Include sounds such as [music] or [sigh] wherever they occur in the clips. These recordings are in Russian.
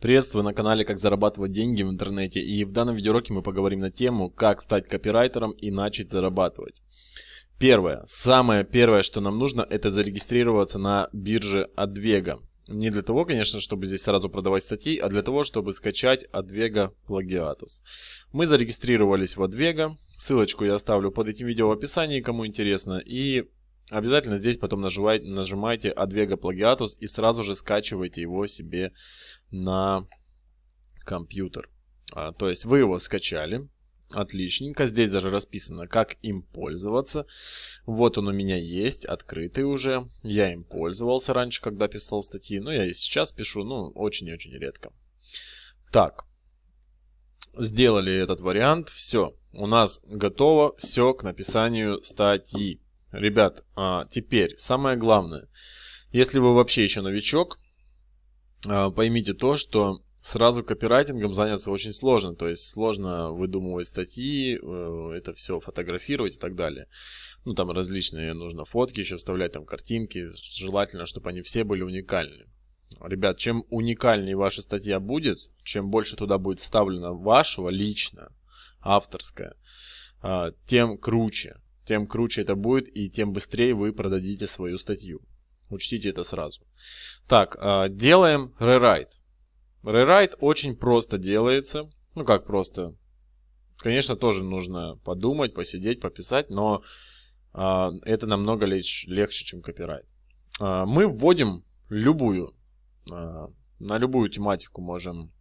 Приветствую на канале «Как зарабатывать деньги в интернете» и в данном видеоуроке мы поговорим на тему «Как стать копирайтером и начать зарабатывать». Первое. Самое первое, что нам нужно, это зарегистрироваться на бирже Advega. Не для того, конечно, чтобы здесь сразу продавать статьи, а для того, чтобы скачать Advega Plagiatus. Мы зарегистрировались в Advega. Ссылочку я оставлю под этим видео в описании, кому интересно. И Обязательно здесь потом нажимаете, нажимаете Advega Plagiatus и сразу же скачиваете его себе на компьютер. А, то есть вы его скачали, отличненько, здесь даже расписано, как им пользоваться. Вот он у меня есть, открытый уже, я им пользовался раньше, когда писал статьи, но ну, я и сейчас пишу, ну, очень-очень редко. Так, сделали этот вариант, все, у нас готово все к написанию статьи. Ребят, а теперь самое главное. Если вы вообще еще новичок, а, поймите то, что сразу копирайтингом заняться очень сложно. То есть сложно выдумывать статьи, э, это все фотографировать и так далее. Ну, там различные нужно фотки еще вставлять, там картинки. Желательно, чтобы они все были уникальны. Ребят, чем уникальнее ваша статья будет, чем больше туда будет вставлено вашего лично, авторское, а, тем круче тем круче это будет и тем быстрее вы продадите свою статью. Учтите это сразу. Так, а, делаем рерайт. Рерайт очень просто делается. Ну как просто? Конечно, тоже нужно подумать, посидеть, пописать, но а, это намного легче, чем копирайт. А, мы вводим любую, на любую тематику можем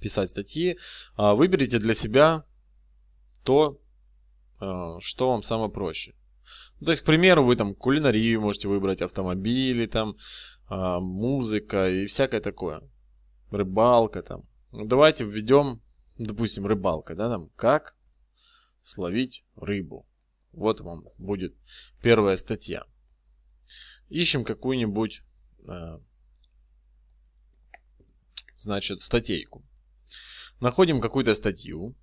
писать статьи. Выберите для себя то, а, что вам самое проще. Ну, то есть, к примеру, вы там кулинарию можете выбрать, автомобили там, а, музыка и всякое такое. Рыбалка там. Ну, давайте введем, допустим, рыбалка, да, там, как словить рыбу. Вот вам будет первая статья. Ищем какую-нибудь, а, значит, статейку. Находим какую-то статью,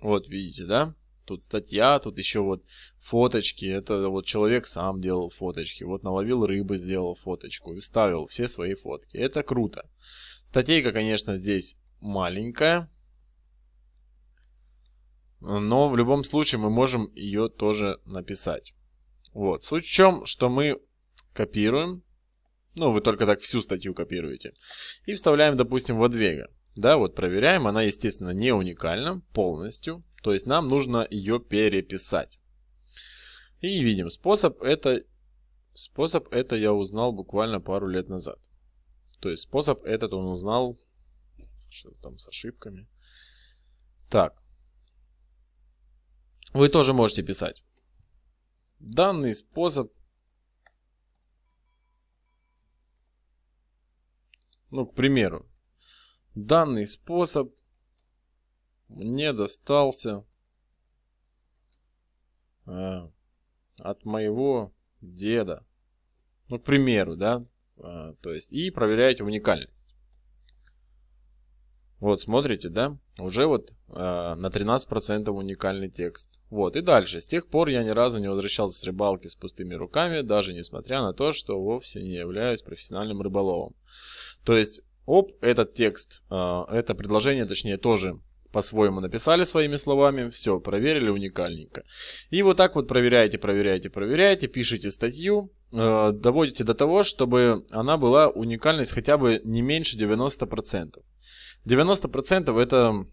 вот, видите, да? Тут статья, тут еще вот фоточки. Это вот человек сам делал фоточки. Вот наловил рыбы, сделал фоточку и вставил все свои фотки. Это круто. Статейка, конечно, здесь маленькая. Но в любом случае мы можем ее тоже написать. Вот. Суть в чем, что мы копируем. Ну, вы только так всю статью копируете. И вставляем, допустим, в Advega. Да, вот проверяем, она, естественно, не уникальна полностью, то есть нам нужно ее переписать. И видим, способ это, способ это я узнал буквально пару лет назад. То есть способ этот он узнал, что там с ошибками. Так, вы тоже можете писать. Данный способ Ну, к примеру, Данный способ мне достался э, от моего деда. Ну, к примеру, да? Э, то есть, и проверяете уникальность. Вот, смотрите, да? Уже вот э, на 13% уникальный текст. Вот, и дальше. С тех пор я ни разу не возвращался с рыбалки с пустыми руками, даже несмотря на то, что вовсе не являюсь профессиональным рыболовом. То есть, Оп, этот текст, а, это предложение, точнее, тоже по-своему написали своими словами, все, проверили уникальненько. И вот так вот проверяете, проверяете, проверяете, пишите статью, а, доводите до того, чтобы она была уникальность хотя бы не меньше 90%. 90% это,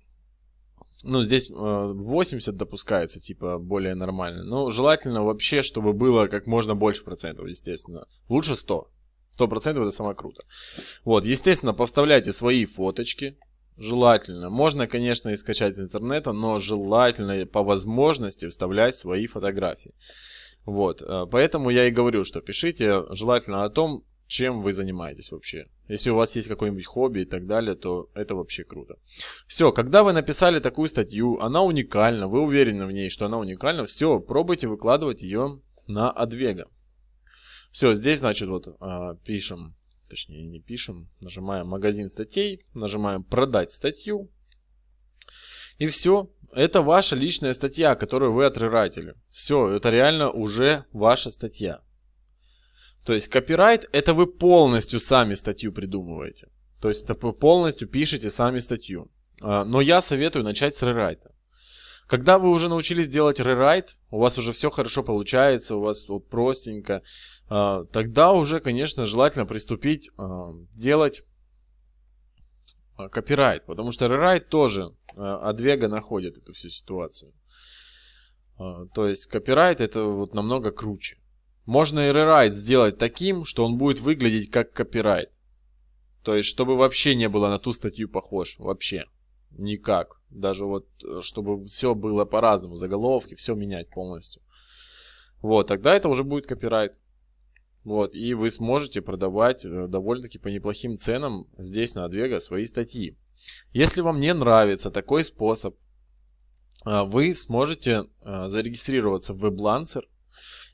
ну, здесь э, а, 80 допускается, типа, более нормально. Но желательно вообще, чтобы было как можно больше процентов, естественно. Лучше 100. Сто процентов это самое круто. Вот, естественно, повставляйте свои фоточки. Желательно. Можно, конечно, и скачать из интернета, но желательно по возможности вставлять свои фотографии. Вот, э, поэтому я и говорю, что пишите желательно о том, чем вы занимаетесь вообще. Если у вас есть какое-нибудь хобби и так далее, то это вообще круто. Все, когда вы написали такую статью, она уникальна, вы уверены в ней, что она уникальна, все, пробуйте выкладывать ее на Адвега. Все, здесь, значит, вот а, пишем, точнее не пишем, нажимаем магазин статей, нажимаем продать статью. И все, это ваша личная статья, которую вы отрыратили. Все, это реально уже ваша статья. То есть копирайт это вы полностью сами статью придумываете. То есть это вы полностью пишете сами статью. А, но я советую начать с рерайта. Когда вы уже научились делать рерайт, у вас уже все хорошо получается, у вас вот простенько, а, тогда уже, конечно, желательно приступить а, делать а, копирайт, потому что рерайт тоже адвега находит эту всю ситуацию. То есть копирайт это вот намного круче. Можно и рерайт сделать таким, что он будет выглядеть как копирайт. То есть, чтобы вообще не было на ту статью похож. Вообще никак. Даже вот, э, чтобы все было по-разному, заголовки, все менять полностью. Вот, тогда это уже будет копирайт. Вот, и вы сможете продавать э, довольно-таки по неплохим ценам здесь на Адвега свои статьи. Если вам не нравится такой способ, э, вы сможете зарегистрироваться в WebLancer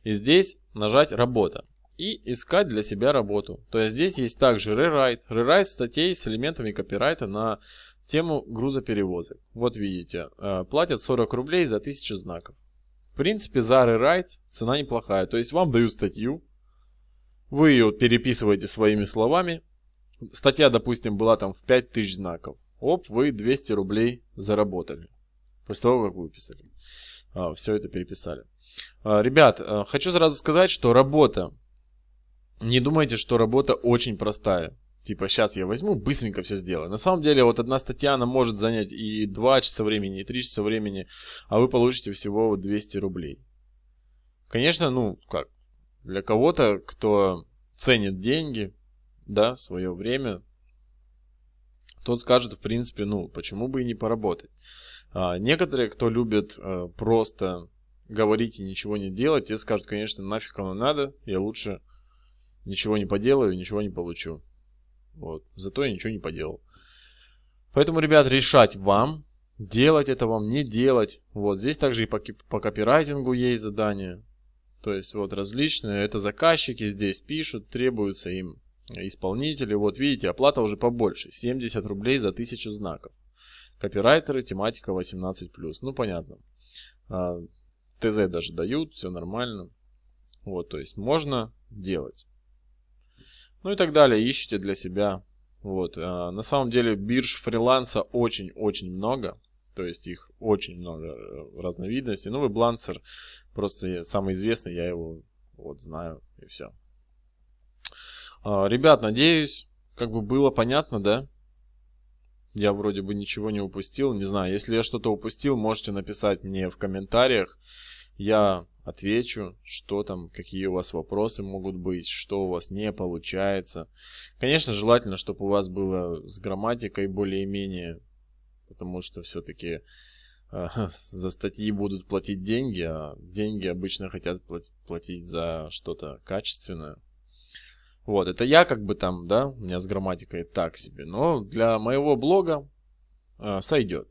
и здесь нажать «Работа» и искать для себя работу. То есть здесь есть также рерайт, рерайт статей с элементами копирайта на тему грузоперевозок. Вот видите, э, платят 40 рублей за 1000 знаков. В принципе, за рерайт цена неплохая. То есть вам дают статью, вы ее переписываете своими словами. Статья, допустим, была там в 5000 знаков. Оп, вы 200 рублей заработали. После того, как вы писали. А, Все это переписали. А, ребят, э, хочу сразу сказать, что работа не думайте, что работа очень простая. Типа, сейчас я возьму, быстренько все сделаю. На самом деле, вот одна статья, она может занять и 2 часа времени, и 3 часа времени, а вы получите всего вот 200 рублей. Конечно, ну, как, для кого-то, кто ценит деньги, да, свое время, тот скажет, в принципе, ну, почему бы и не поработать. А, некоторые, кто любит а, э, просто говорить и ничего не делать, те скажут, конечно, нафиг оно надо, я лучше ничего не поделаю, ничего не получу. Вот. Зато я ничего не поделал. Поэтому, ребят, решать вам, делать это вам, не делать. Вот здесь также и по, по копирайтингу есть задания. То есть вот различные, это заказчики здесь пишут, требуются им исполнители. Вот видите, оплата уже побольше, 70 рублей за 1000 знаков. Копирайтеры, тематика 18+. Ну, понятно. А, ТЗ даже дают, все нормально. Вот, то есть можно делать ну и так далее, ищите для себя. Вот, э, на самом деле бирж фриланса очень-очень много, то есть их очень много э, разновидностей. Ну, и Блансер просто самый известный, я его вот знаю и все. А, ребят, надеюсь, как бы было понятно, да? Я вроде бы ничего не упустил, не знаю. Если я что-то упустил, можете написать мне в комментариях. Я отвечу, что там, какие у вас вопросы могут быть, что у вас не получается. Конечно, желательно, чтобы у вас было с грамматикой более-менее, потому что все-таки э, [laughs] за статьи будут платить деньги, а деньги обычно хотят платить, платить за что-то качественное. Вот, это я как бы там, да, у меня с грамматикой так себе, но для моего блога э, сойдет.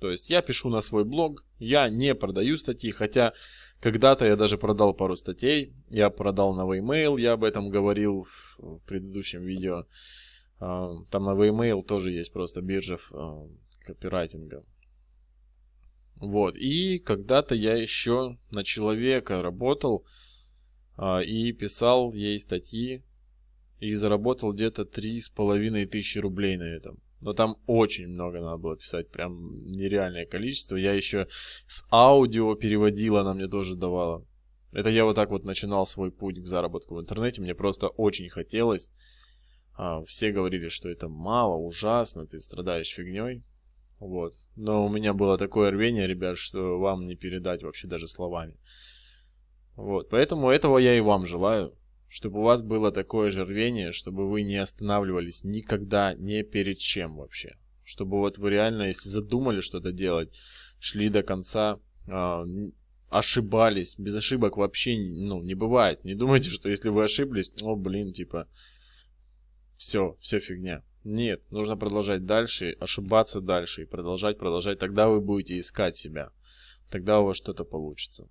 То есть я пишу на свой блог, я не продаю статьи, хотя когда-то я даже продал пару статей, я продал на Waymail, я об этом говорил в предыдущем видео. А, там на Waymail тоже есть просто биржа а, копирайтинга. Вот, и когда-то я еще на человека работал а, и писал ей статьи и заработал где-то три с половиной тысячи рублей на этом но там очень много надо было писать, прям нереальное количество. Я еще с аудио переводила, она мне тоже давала. Это я вот так вот начинал свой путь к заработку в интернете, мне просто очень хотелось. А, все говорили, что это мало, ужасно, ты страдаешь фигней. Вот. Но у меня было такое рвение, ребят, что вам не передать вообще даже словами. Вот. Поэтому этого я и вам желаю чтобы у вас было такое же рвение, чтобы вы не останавливались никогда, ни перед чем вообще. Чтобы вот вы реально, если задумали что-то делать, шли до конца, э, ошибались. Без ошибок вообще ну, не бывает. Не думайте, что если вы ошиблись, о, блин, типа, все, все фигня. Нет, нужно продолжать дальше, ошибаться дальше и продолжать, продолжать. Тогда вы будете искать себя. Тогда у вас что-то получится.